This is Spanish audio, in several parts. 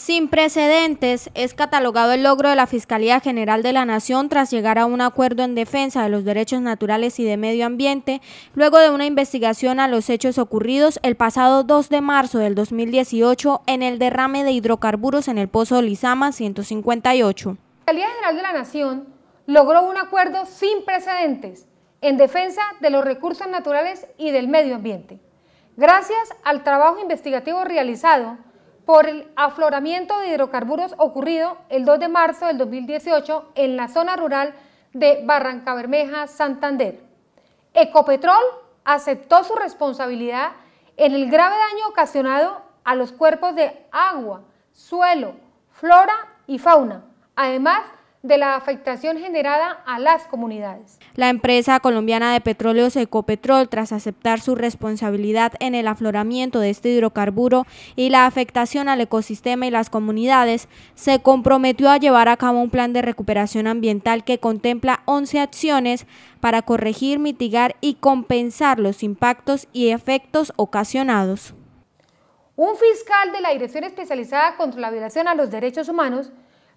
Sin precedentes es catalogado el logro de la Fiscalía General de la Nación tras llegar a un acuerdo en defensa de los derechos naturales y de medio ambiente, luego de una investigación a los hechos ocurridos el pasado 2 de marzo del 2018 en el derrame de hidrocarburos en el Pozo Lizama 158. La Fiscalía General de la Nación logró un acuerdo sin precedentes en defensa de los recursos naturales y del medio ambiente. Gracias al trabajo investigativo realizado, por el afloramiento de hidrocarburos ocurrido el 2 de marzo del 2018 en la zona rural de Barranca Bermeja, Santander. Ecopetrol aceptó su responsabilidad en el grave daño ocasionado a los cuerpos de agua, suelo, flora y fauna, además de la afectación generada a las comunidades. La empresa colombiana de petróleos Ecopetrol, tras aceptar su responsabilidad en el afloramiento de este hidrocarburo y la afectación al ecosistema y las comunidades, se comprometió a llevar a cabo un plan de recuperación ambiental que contempla 11 acciones para corregir, mitigar y compensar los impactos y efectos ocasionados. Un fiscal de la Dirección Especializada contra la Violación a los Derechos Humanos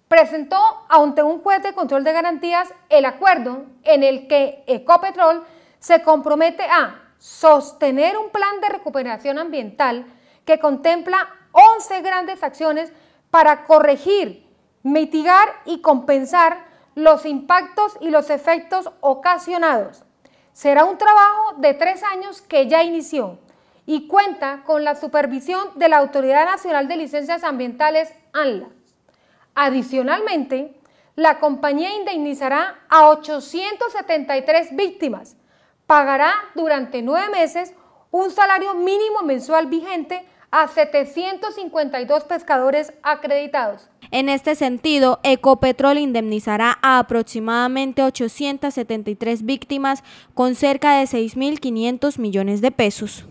presentó ante un juez de control de garantías el acuerdo en el que Ecopetrol se compromete a sostener un plan de recuperación ambiental que contempla 11 grandes acciones para corregir, mitigar y compensar los impactos y los efectos ocasionados. Será un trabajo de tres años que ya inició y cuenta con la supervisión de la Autoridad Nacional de Licencias Ambientales, ANLA. Adicionalmente, la compañía indemnizará a 873 víctimas, pagará durante nueve meses un salario mínimo mensual vigente a 752 pescadores acreditados. En este sentido, Ecopetrol indemnizará a aproximadamente 873 víctimas con cerca de 6.500 millones de pesos.